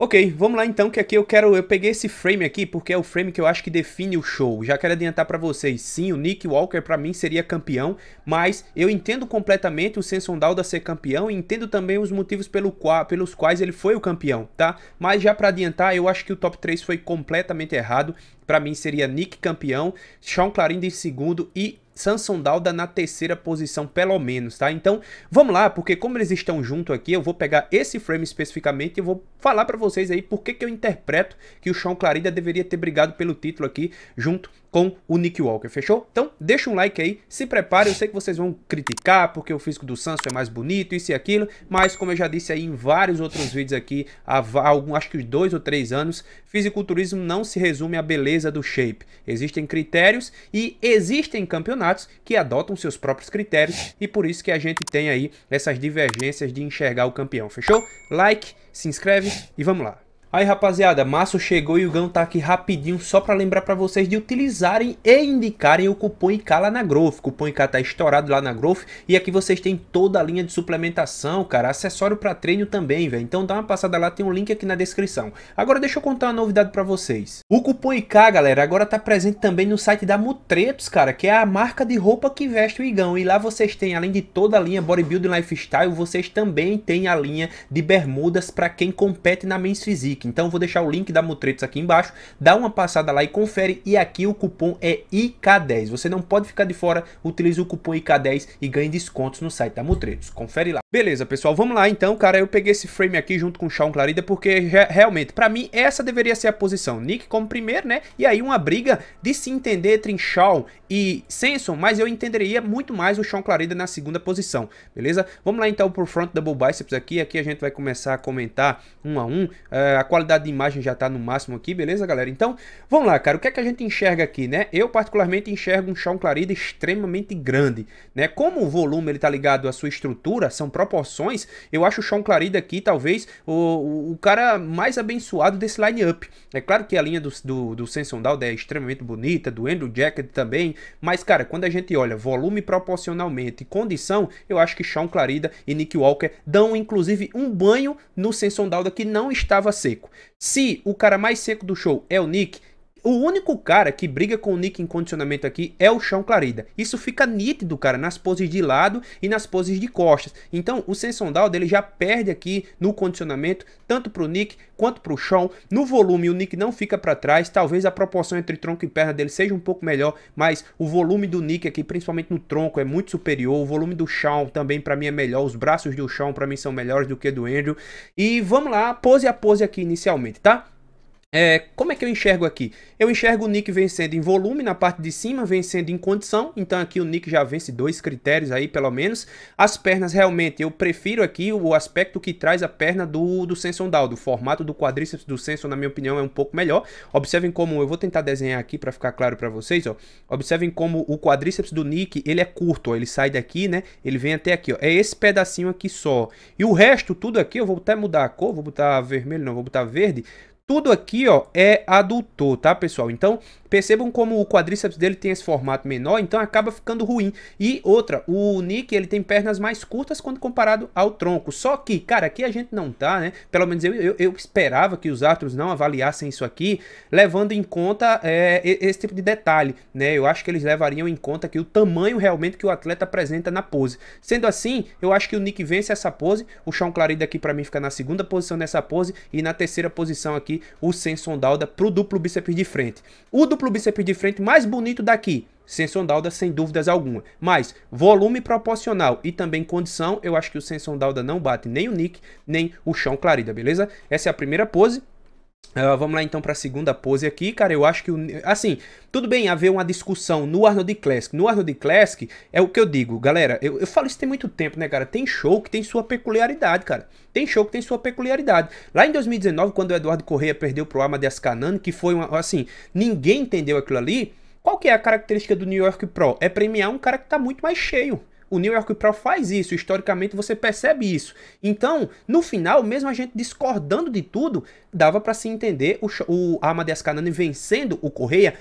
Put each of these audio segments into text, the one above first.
Ok, vamos lá então, que aqui eu quero... Eu peguei esse frame aqui porque é o frame que eu acho que define o show. Já quero adiantar pra vocês, sim, o Nick Walker pra mim seria campeão, mas eu entendo completamente o Senson Dauda ser campeão e entendo também os motivos pelo qua, pelos quais ele foi o campeão, tá? Mas já pra adiantar, eu acho que o top 3 foi completamente errado. Pra mim seria Nick campeão, Sean Clarindo em segundo e Samson Dauda na terceira posição, pelo menos, tá? Então, vamos lá, porque como eles estão junto aqui, eu vou pegar esse frame especificamente e vou falar para vocês aí por que, que eu interpreto que o Sean Clarida deveria ter brigado pelo título aqui junto com o Nick Walker, fechou? Então, deixa um like aí, se prepare, eu sei que vocês vão criticar porque o físico do Sanso é mais bonito, isso e aquilo, mas como eu já disse aí em vários outros vídeos aqui, há, algum, acho que dois ou três anos, fisiculturismo não se resume à beleza do shape. Existem critérios e existem campeonatos que adotam seus próprios critérios e por isso que a gente tem aí essas divergências de enxergar o campeão, fechou? Like, se inscreve e vamos lá. Aí rapaziada, Março chegou e o Gão tá aqui rapidinho só pra lembrar pra vocês de utilizarem e indicarem o cupom IK lá na Growth. O cupom IK tá estourado lá na Growth e aqui vocês têm toda a linha de suplementação, cara, acessório pra treino também, velho. Então dá uma passada lá, tem um link aqui na descrição. Agora deixa eu contar uma novidade pra vocês. O cupom IK, galera, agora tá presente também no site da Mutretos, cara, que é a marca de roupa que veste o Igão. E lá vocês têm, além de toda a linha Bodybuilding Lifestyle, vocês também têm a linha de bermudas pra quem compete na Men's Physique. Critique. Então vou deixar o link da Mutretos aqui embaixo, dá uma passada lá e confere. E aqui o cupom é IK10. Você não pode ficar de fora, utilize o cupom IK10 e ganhe descontos no site da Mutretos. Confere lá. Beleza, pessoal, vamos lá então, cara. Eu peguei esse frame aqui junto com o Shawn Clarida porque realmente, para mim, essa deveria ser a posição. Nick como primeiro, né? E aí uma briga de se entender entre Shawn e Senson, mas eu entenderia muito mais o Sean Clarida na segunda posição, beleza? Vamos lá então pro front double biceps aqui, aqui a gente vai começar a comentar um a um, é, a qualidade de imagem já tá no máximo aqui, beleza galera? Então, vamos lá cara, o que é que a gente enxerga aqui, né? Eu particularmente enxergo um Sean Clarida extremamente grande, né? Como o volume ele tá ligado à sua estrutura, são proporções, eu acho o Sean Clarida aqui talvez o, o, cara mais abençoado desse line-up. É claro que a linha do, do, do Senson Dowd é extremamente bonita, do Andrew Jacket também, mas, cara, quando a gente olha volume proporcionalmente e condição, eu acho que Sean Clarida e Nick Walker dão, inclusive, um banho no Senson Dauda que não estava seco. Se o cara mais seco do show é o Nick, o único cara que briga com o Nick em condicionamento aqui é o Chão Clarida. Isso fica nítido, cara, nas poses de lado e nas poses de costas. Então, o Senson Down dele já perde aqui no condicionamento, tanto pro Nick quanto pro Chão. No volume, o Nick não fica para trás. Talvez a proporção entre tronco e perna dele seja um pouco melhor, mas o volume do Nick aqui, principalmente no tronco, é muito superior. O volume do Chão também para mim é melhor. Os braços do Chão para mim são melhores do que do Andrew. E vamos lá, pose a pose aqui inicialmente, tá? É, como é que eu enxergo aqui? Eu enxergo o Nick vencendo em volume, na parte de cima vencendo em condição, então aqui o Nick já vence dois critérios aí, pelo menos. As pernas, realmente, eu prefiro aqui o aspecto que traz a perna do, do Senson Down, do formato do quadríceps do Senson, na minha opinião, é um pouco melhor. Observem como, eu vou tentar desenhar aqui para ficar claro para vocês, ó. Observem como o quadríceps do Nick, ele é curto, ó, ele sai daqui, né, ele vem até aqui, ó. É esse pedacinho aqui só. E o resto, tudo aqui, eu vou até mudar a cor, vou botar vermelho, não, vou botar verde. Tudo aqui, ó, é adultor, tá, pessoal? Então, Percebam como o quadríceps dele tem esse formato menor, então acaba ficando ruim. E outra, o Nick ele tem pernas mais curtas quando comparado ao tronco. Só que, cara, aqui a gente não tá, né? Pelo menos eu, eu, eu esperava que os árbitros não avaliassem isso aqui, levando em conta é, esse tipo de detalhe, né? Eu acho que eles levariam em conta que o tamanho realmente que o atleta apresenta na pose. Sendo assim, eu acho que o Nick vence essa pose, o Sean Clarida aqui para mim fica na segunda posição nessa pose e na terceira posição aqui o Senson Dauda pro duplo bíceps de frente. O duplo duplo bíceps de frente mais bonito daqui. Senson Dauda, sem dúvidas alguma. Mas volume proporcional e também condição, eu acho que o Senson Dauda não bate nem o Nick, nem o Chão Clarida, beleza? Essa é a primeira pose. Uh, vamos lá então para a segunda pose aqui, cara. Eu acho que, assim, tudo bem haver uma discussão no Arnold Classic. No Arnold Classic é o que eu digo, galera. Eu, eu falo isso tem muito tempo, né, cara? Tem show que tem sua peculiaridade, cara. Tem show que tem sua peculiaridade. Lá em 2019, quando o Eduardo Correia perdeu pro de Canan, que foi uma, assim, ninguém entendeu aquilo ali. Qual que é a característica do New York Pro? É premiar um cara que tá muito mais cheio. O New York Pro faz isso, historicamente você percebe isso. Então, no final, mesmo a gente discordando de tudo, dava para se entender o, o Amadeus Kanani vencendo o Correia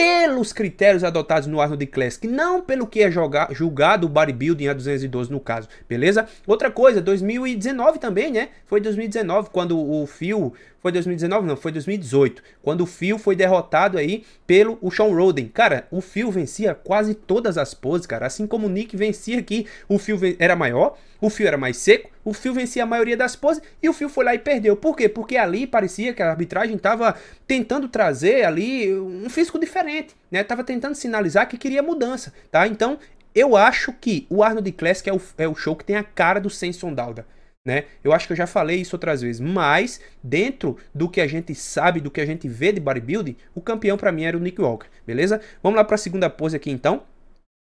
pelos critérios adotados no Arnold Classic, não pelo que é jogar, julgado o bodybuilding a 212 no caso, beleza? Outra coisa, 2019 também, né? Foi 2019 quando o Phil, foi 2019 não, foi 2018, quando o Phil foi derrotado aí pelo o Sean Roden. Cara, o Phil vencia quase todas as poses, cara, assim como o Nick vencia aqui, o Phil era maior, o fio era mais seco, o fio vencia a maioria das poses e o fio foi lá e perdeu. Por quê? Porque ali parecia que a arbitragem estava tentando trazer ali um físico diferente, né? Tava tentando sinalizar que queria mudança, tá? Então, eu acho que o Arnold Classic é o, é o show que tem a cara do Senson Sondalda. Né? Eu acho que eu já falei isso outras vezes, mas dentro do que a gente sabe, do que a gente vê de bodybuilding, o campeão para mim era o Nick Walker, beleza? Vamos lá para a segunda pose aqui então.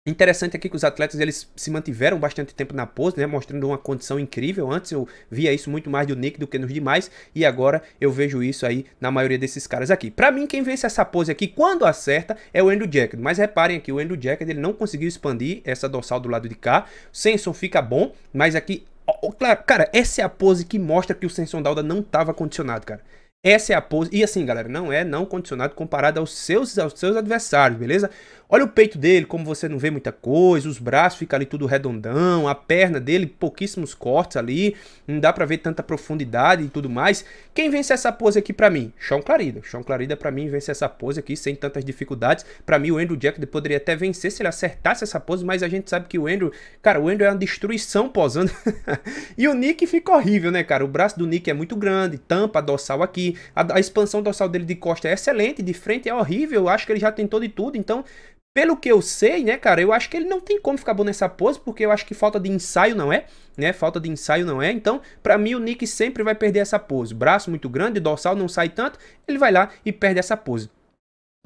Interessante aqui que os atletas eles se mantiveram bastante tempo na pose, né, mostrando uma condição incrível. Antes eu via isso muito mais do Nick do que nos demais e agora eu vejo isso aí na maioria desses caras aqui. Para mim quem vence essa pose aqui quando acerta é o Andrew Jacket. mas reparem aqui o Andrew Jacket ele não conseguiu expandir essa dorsal do lado de cá. O Senson fica bom, mas aqui Claro, cara, essa é a pose que mostra que o Senson Dauda não estava condicionado, cara. Essa é a pose. E assim, galera, não é não condicionado comparado aos seus, aos seus adversários, beleza? Olha o peito dele, como você não vê muita coisa, os braços ficam ali tudo redondão, a perna dele, pouquíssimos cortes ali, não dá pra ver tanta profundidade e tudo mais. Quem vence essa pose aqui pra mim? Sean Clarida. Sean Clarida pra mim vence essa pose aqui sem tantas dificuldades. Pra mim o Andrew Jack poderia até vencer se ele acertasse essa pose, mas a gente sabe que o Andrew, cara, o Andrew é uma destruição posando. e o Nick fica horrível, né, cara? O braço do Nick é muito grande, tampa a dorsal aqui, a, a expansão dorsal dele de costa é excelente, de frente é horrível, acho que ele já tentou de tudo, então pelo que eu sei, né, cara, eu acho que ele não tem como ficar bom nessa pose, porque eu acho que falta de ensaio não é, né? Falta de ensaio não é. Então, para mim o Nick sempre vai perder essa pose. Braço muito grande, dorsal não sai tanto, ele vai lá e perde essa pose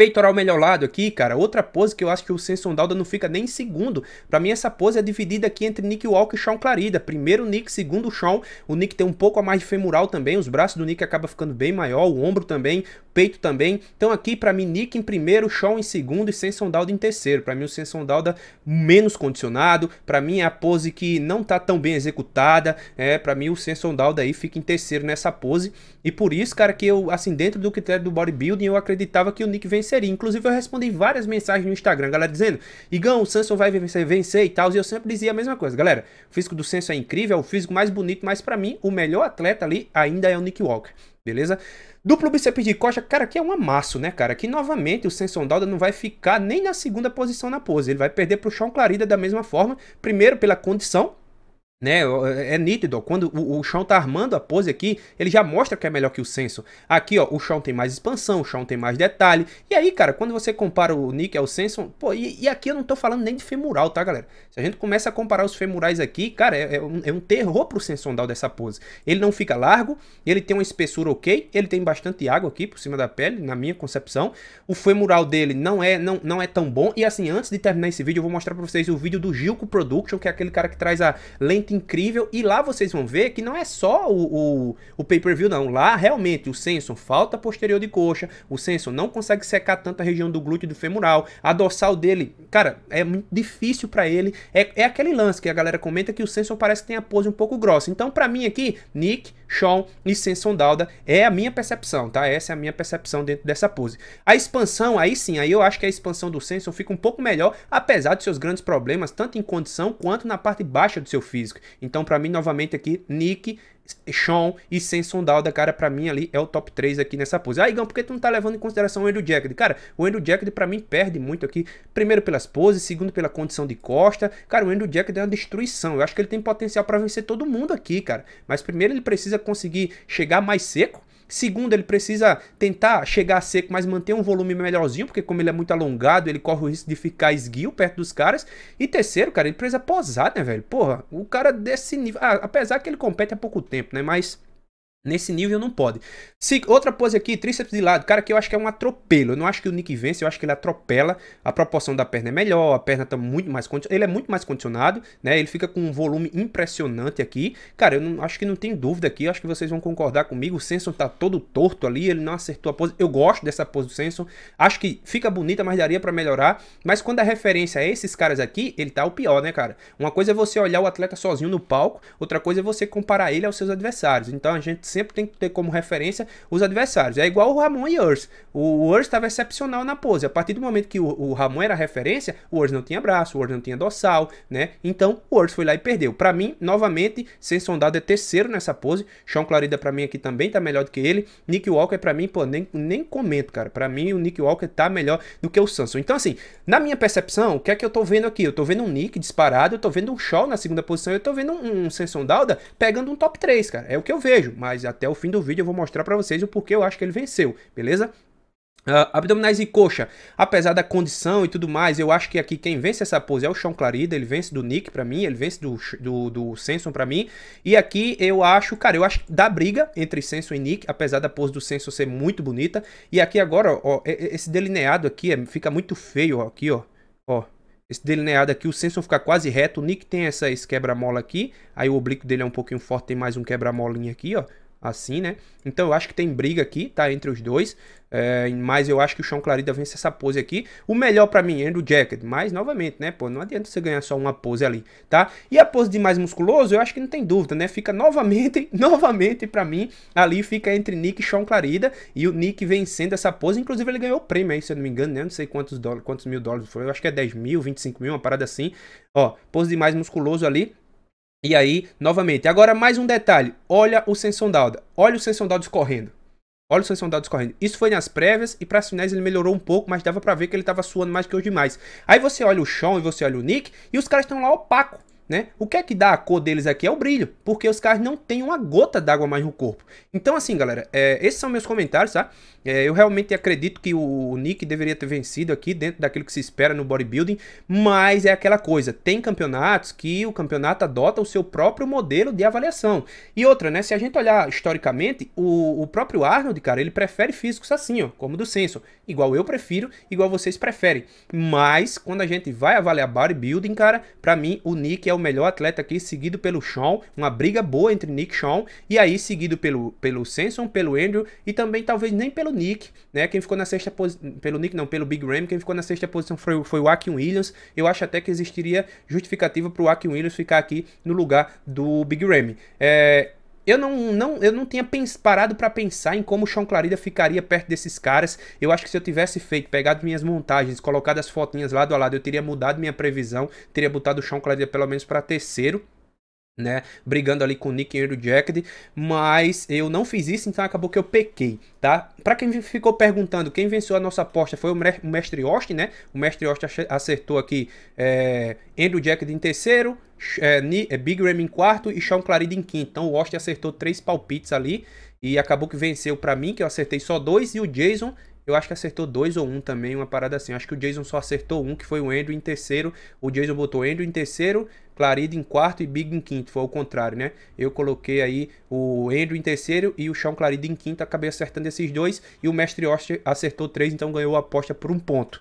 peitoral melhor lado aqui, cara. Outra pose que eu acho que o Sensondalda Dauda não fica nem em segundo. Pra mim, essa pose é dividida aqui entre Nick Walker e Sean Clarida. Primeiro Nick, segundo Sean. O Nick tem um pouco a mais de femoral também. Os braços do Nick acaba ficando bem maior. O ombro também, peito também. Então aqui, pra mim, Nick em primeiro, Sean em segundo e Sensondalda Dauda em terceiro. Pra mim, o Sensondalda Dauda menos condicionado. Pra mim, é a pose que não tá tão bem executada. É, pra mim, o Sensondalda Dauda aí fica em terceiro nessa pose. E por isso, cara, que eu, assim, dentro do critério do bodybuilding, eu acreditava que o Nick vence venceria. Inclusive, eu respondi várias mensagens no Instagram, galera, dizendo: Igão, o Samson vai vencer, vencer e tal. E eu sempre dizia a mesma coisa, galera. O físico do Samson é incrível, é o físico mais bonito, mas para mim, o melhor atleta ali ainda é o Nick Walker beleza? Duplo bíceps de coxa, cara, aqui é um amasso, né, cara? Aqui, novamente, o Samson Dauda não vai ficar nem na segunda posição na pose. Ele vai perder pro Sean Clarida da mesma forma, primeiro pela condição, né? É, é nítido, quando o, o chão tá armando a pose aqui, ele já mostra que é melhor que o senso. Aqui, ó, o chão tem mais expansão, o chão tem mais detalhe. E aí, cara, quando você compara o Nick ao Senson, pô, e, e, aqui eu não tô falando nem de femural, tá, galera? Se a gente começa a comparar os femurais aqui, cara, é, é, um, é um terror pro sensondal dessa pose. Ele não fica largo, ele tem uma espessura ok, ele tem bastante água aqui por cima da pele, na minha concepção. O femural dele não é, não, não é tão bom. E assim, antes de terminar esse vídeo, eu vou mostrar pra vocês o vídeo do Gilco Production, que é aquele cara que traz a lente incrível. E lá vocês vão ver que não é só o, o, o pay-per-view, não. Lá realmente o Senson falta posterior de coxa, o Senson não consegue secar tanto a região do glúteo e do femoral, a dorsal dele, cara, é muito difícil para ele. É, é aquele lance que a galera comenta que o Senson parece que tem a pose um pouco grossa. Então, para mim aqui, Nick Shawn e Senson Dauda. É a minha percepção, tá? Essa é a minha percepção dentro dessa pose. A expansão, aí sim, aí eu acho que a expansão do Senson fica um pouco melhor, apesar dos seus grandes problemas, tanto em condição quanto na parte baixa do seu físico. Então, para mim, novamente aqui, Nick Sean e sem da cara, pra mim ali é o top 3 aqui nessa pose. Ah, Igão, por que tu não tá levando em consideração o Andrew Jacket? Cara, o Andrew Jacket pra mim perde muito aqui, primeiro pelas poses, segundo pela condição de costa. Cara, o Andrew Jacket é uma destruição, eu acho que ele tem potencial para vencer todo mundo aqui, cara. Mas primeiro ele precisa conseguir chegar mais seco, Segundo, ele precisa tentar chegar seco, mas manter um volume melhorzinho, porque como ele é muito alongado, ele corre o risco de ficar esguio perto dos caras. E terceiro, cara, ele precisa posar, né, velho? Porra, o cara desse nível. Ah, apesar que ele compete há pouco tempo, né? Mas Nesse nível não pode. Se, outra pose aqui, tríceps de lado. Cara, que eu acho que é um atropelo. Eu não acho que o Nick vence, eu acho que ele atropela. A proporção da perna é melhor, a perna tá muito mais Ele é muito mais condicionado, né? Ele fica com um volume impressionante aqui. Cara, eu não, acho que não tem dúvida aqui. Eu acho que vocês vão concordar comigo. O Senson tá todo torto ali, ele não acertou a pose. Eu gosto dessa pose do Senson. Acho que fica bonita, mas daria para melhorar. Mas quando a referência é esses caras aqui, ele tá o pior, né, cara? Uma coisa é você olhar o atleta sozinho no palco, outra coisa é você comparar ele aos seus adversários. Então a gente sempre tem que ter como referência os adversários. É igual o Ramon e o Urs. O Urs estava excepcional na pose. A partir do momento que o, o Ramon era referência, o Urs não tinha braço, o Urs não tinha dorsal, né? Então o Urs foi lá e perdeu. Para mim, novamente, sem sondado é terceiro nessa pose. Sean Clarida para mim aqui também tá melhor do que ele. Nick Walker para mim, pô, nem, nem comento, cara. Para mim o Nick Walker tá melhor do que o Samson. Então assim, na minha percepção, o que é que eu tô vendo aqui? Eu tô vendo um Nick disparado, eu tô vendo um Shaw na segunda posição, eu tô vendo um, um Samson Dauda pegando um top 3, cara. É o que eu vejo, mas mas até o fim do vídeo eu vou mostrar para vocês o porquê eu acho que ele venceu, beleza? Uh, abdominais e coxa, apesar da condição e tudo mais, eu acho que aqui quem vence essa pose é o Chão Clarida, ele vence do Nick para mim, ele vence do, do, do Senson pra mim, e aqui eu acho, cara, eu acho que dá briga entre Senson e Nick, apesar da pose do Senson ser muito bonita, e aqui agora, ó, esse delineado aqui é, fica muito feio, ó, aqui, ó, ó, esse delineado aqui, o Senson fica quase reto, o Nick tem essa, esse quebra-mola aqui, aí o oblíquo dele é um pouquinho forte, tem mais um quebra-molinha aqui, ó, assim, né? Então eu acho que tem briga aqui, tá? Entre os dois. É, mas eu acho que o Sean Clarida vence essa pose aqui. O melhor para mim é do Jacket, mas novamente, né, pô, não adianta você ganhar só uma pose ali, tá? E a pose de mais musculoso, eu acho que não tem dúvida, né? Fica novamente, novamente para mim, ali fica entre Nick e Sean Clarida e o Nick vencendo essa pose. Inclusive ele ganhou o prêmio aí, se eu não me engano, né? Não sei quantos, dólares, quantos mil dólares foi, eu acho que é 10 mil, 25 mil, uma parada assim. Ó, pose de mais musculoso ali, e aí, novamente. Agora, mais um detalhe. Olha o Senson Dauda. Olha o Senson Dauda correndo. Olha o Samson Dauda correndo. Isso foi nas prévias e para as finais ele melhorou um pouco, mas dava para ver que ele estava suando mais que os demais. Aí você olha o Sean e você olha o Nick e os caras estão lá opaco né? O que é que dá a cor deles aqui é o brilho, porque os caras não têm uma gota d'água mais no corpo. Então, assim, galera, é, esses são meus comentários, tá? É, eu realmente acredito que o, o Nick deveria ter vencido aqui dentro daquilo que se espera no bodybuilding, mas é aquela coisa, tem campeonatos que o campeonato adota o seu próprio modelo de avaliação. E outra, né? Se a gente olhar historicamente, o, o próprio Arnold, cara, ele prefere físicos assim, ó, como do senso. Igual eu prefiro, igual vocês preferem. Mas, quando a gente vai avaliar bodybuilding, cara, pra mim, o Nick é o melhor atleta aqui, seguido pelo Sean, uma briga boa entre Nick e Sean, e aí seguido pelo, pelo Samson, pelo Andrew e também talvez nem pelo Nick, né? Quem ficou na sexta posição, pelo Nick não, pelo Big Ram, quem ficou na sexta posição foi, foi o Akin Williams. Eu acho até que existiria justificativa para o Akin Williams ficar aqui no lugar do Big Ram. É, eu não, não, eu não tinha parado para pensar em como o Sean Clarida ficaria perto desses caras. Eu acho que se eu tivesse feito, pegado minhas montagens, colocado as fotinhas lado a lado, eu teria mudado minha previsão, teria botado o Sean Clarida pelo menos para terceiro né, brigando ali com o Nick Andrew Jacked, mas eu não fiz isso, então acabou que eu pequei, tá? Para quem ficou perguntando, quem venceu a nossa aposta foi o Mestre Austin, né? O Mestre Austin acertou aqui é, Andrew Jacked em terceiro, é, é, Big Ram em quarto e Sean Clarida em quinto. Então o Austin acertou três palpites ali e acabou que venceu para mim, que eu acertei só dois, e o Jason eu acho que acertou dois ou um também, uma parada assim. acho que o Jason só acertou um, que foi o Andrew em terceiro. O Jason botou Andrew em terceiro Clarida em quarto e Big em quinto. Foi o contrário, né? Eu coloquei aí o Andrew em terceiro e o Sean Clarida em quinto. Acabei acertando esses dois e o Mestre Oste acertou três, então ganhou a aposta por um ponto.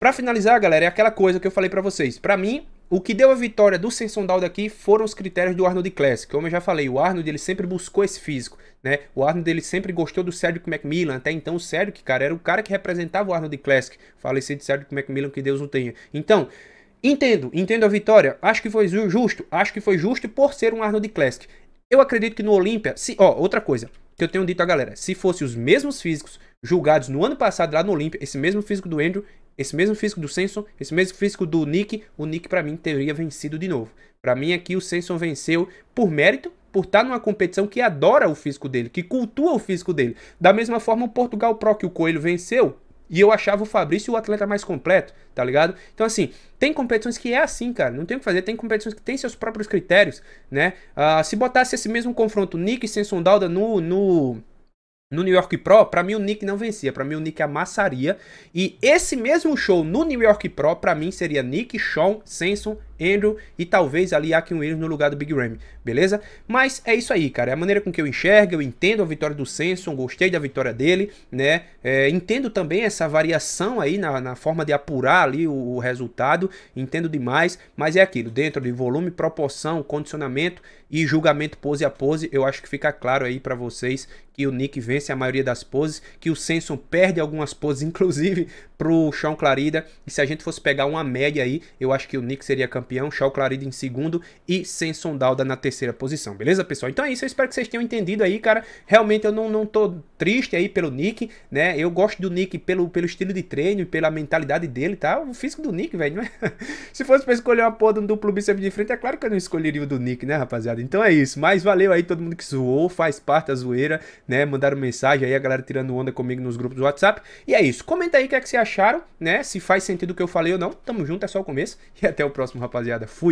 Para finalizar, galera, é aquela coisa que eu falei para vocês. Para mim, o que deu a vitória do Sensondal daqui foram os critérios do Arnold Classic. Como eu já falei, o Arnold ele sempre buscou esse físico, né? O Arnold ele sempre gostou do Cedric Macmillan, até então o Cedric, cara, era o cara que representava o Arnold Classic. Falecido Cedric Macmillan, que Deus o tenha. Então, Entendo, entendo a vitória. Acho que foi justo. Acho que foi justo por ser um Arnold Classic. Eu acredito que no Olímpia, se, ó, outra coisa que eu tenho dito à galera, se fosse os mesmos físicos julgados no ano passado lá no Olímpia, esse mesmo físico do Andrew, esse mesmo físico do Senson, esse mesmo físico do Nick, o Nick para mim teria vencido de novo. Para mim aqui o Senson venceu por mérito, por estar tá numa competição que adora o físico dele, que cultua o físico dele. Da mesma forma o Portugal Pro que o Coelho venceu, e eu achava o Fabrício o atleta mais completo, tá ligado? Então, assim, tem competições que é assim, cara. Não tem o que fazer. Tem competições que tem seus próprios critérios, né? Uh, se botasse esse mesmo confronto Nick e Senson Dauda no, no, no New York Pro, para mim o Nick não vencia, para mim o Nick amassaria. E esse mesmo show no New York Pro, para mim seria Nick, Sean, Senson Andrew e talvez ali Akin Williams no lugar do Big Ram, beleza? Mas é isso aí, cara. É a maneira com que eu enxergo, eu entendo a vitória do Senson, gostei da vitória dele, né? É, entendo também essa variação aí na, na forma de apurar ali o, o resultado, entendo demais, mas é aquilo, dentro de volume, proporção, condicionamento e julgamento pose a pose, eu acho que fica claro aí para vocês que o Nick vence a maioria das poses, que o Senson perde algumas poses, inclusive pro Chão Clarida, e se a gente fosse pegar uma média aí, eu acho que o Nick seria campeão campeão, Shaw Clarido em segundo e Senson Dauda na terceira posição, beleza, pessoal? Então é isso, eu espero que vocês tenham entendido aí, cara. Realmente eu não, não tô triste aí pelo Nick, né? Eu gosto do Nick pelo, pelo estilo de treino e pela mentalidade dele, tá? O físico do Nick, velho, né? Se fosse pra escolher uma porra do um duplo bíceps de frente, é claro que eu não escolheria o do Nick, né, rapaziada? Então é isso, mas valeu aí todo mundo que zoou, faz parte da zoeira, né? Mandaram mensagem aí, a galera tirando onda comigo nos grupos do WhatsApp. E é isso, comenta aí o que é que vocês acharam, né? Se faz sentido o que eu falei ou não. Tamo junto, é só o começo e até o próximo, rapaziada rapaziada. Fui!